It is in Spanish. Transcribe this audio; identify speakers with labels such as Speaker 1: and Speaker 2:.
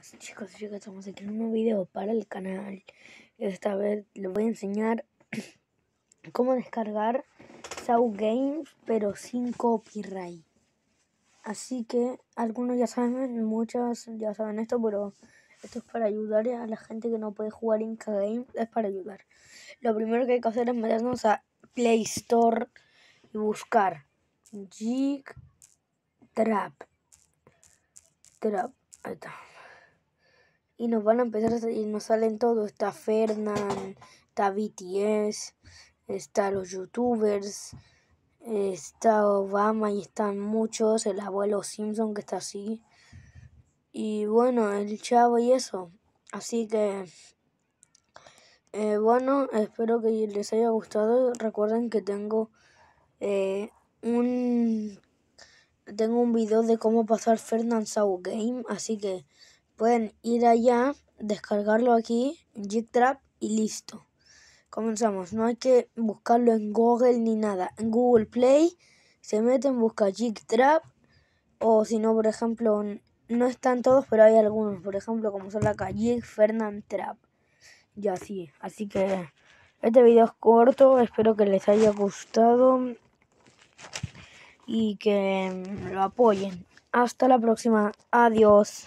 Speaker 1: chicos y chicas estamos aquí en un nuevo video para el canal esta vez les voy a enseñar cómo descargar Saw Games pero sin copyright así que algunos ya saben muchos ya saben esto pero esto es para ayudar a la gente que no puede jugar Inca Game es para ayudar lo primero que hay que hacer es meternos a Play Store y buscar Jig Trap Trap ahí está y nos van a empezar a salir, nos salen todos. está Fernan, está BTS, está los youtubers, está Obama y están muchos, el abuelo Simpson que está así, y bueno, el chavo y eso, así que... Eh, bueno, espero que les haya gustado. Recuerden que tengo eh, un tengo un video de cómo pasar Fernand Sau Game, así que Pueden ir allá, descargarlo aquí, Trap y listo. Comenzamos, no hay que buscarlo en Google ni nada. En Google Play se meten, busca Trap. o si no, por ejemplo, no están todos, pero hay algunos. Por ejemplo, como son la calle Fernand Trap. Y así. Así que este video es corto. Espero que les haya gustado. Y que lo apoyen. Hasta la próxima. Adiós.